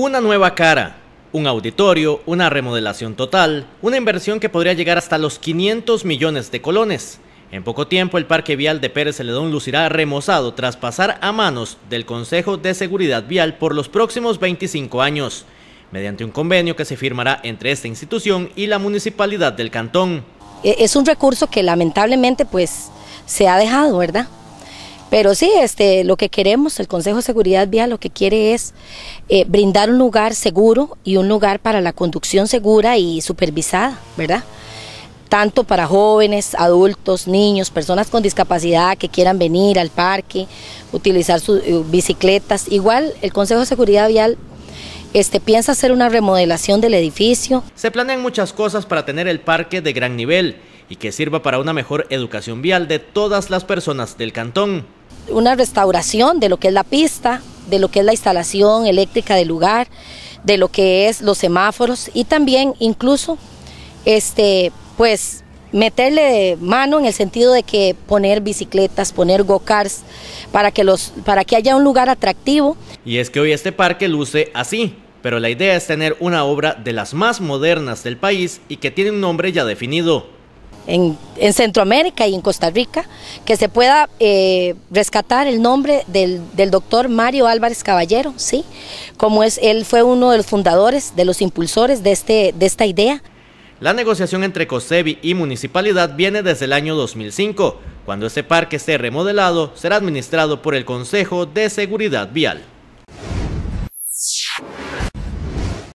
Una nueva cara, un auditorio, una remodelación total, una inversión que podría llegar hasta los 500 millones de colones. En poco tiempo el parque vial de Pérez Celedón lucirá remozado tras pasar a manos del Consejo de Seguridad Vial por los próximos 25 años, mediante un convenio que se firmará entre esta institución y la municipalidad del cantón. E-, es un recurso que lamentablemente pues se ha dejado, ¿verdad? Pero sí, este, lo que queremos, el Consejo de Seguridad Vial lo que quiere es eh, brindar un lugar seguro y un lugar para la conducción segura y supervisada, ¿verdad? Tanto para jóvenes, adultos, niños, personas con discapacidad que quieran venir al parque, utilizar sus eh, bicicletas. Igual el Consejo de Seguridad Vial este, piensa hacer una remodelación del edificio. Se planean muchas cosas para tener el parque de gran nivel y que sirva para una mejor educación vial de todas las personas del cantón una restauración de lo que es la pista, de lo que es la instalación eléctrica del lugar, de lo que es los semáforos y también incluso este pues meterle mano en el sentido de que poner bicicletas, poner go-karts para que los para que haya un lugar atractivo. Y es que hoy este parque luce así, pero la idea es tener una obra de las más modernas del país y que tiene un nombre ya definido en, Centroamérica y en Costa Rica, que se pueda eh, rescatar el nombre del, doctor Mario Álvarez Caballero, ¿sí? Como es, él fue uno de los fundadores, de los impulsores de, este, de esta idea. La negociación entre COSEBI y municipalidad viene desde el año 2005, cuando este parque esté remodelado será administrado por el Consejo de Seguridad Vial.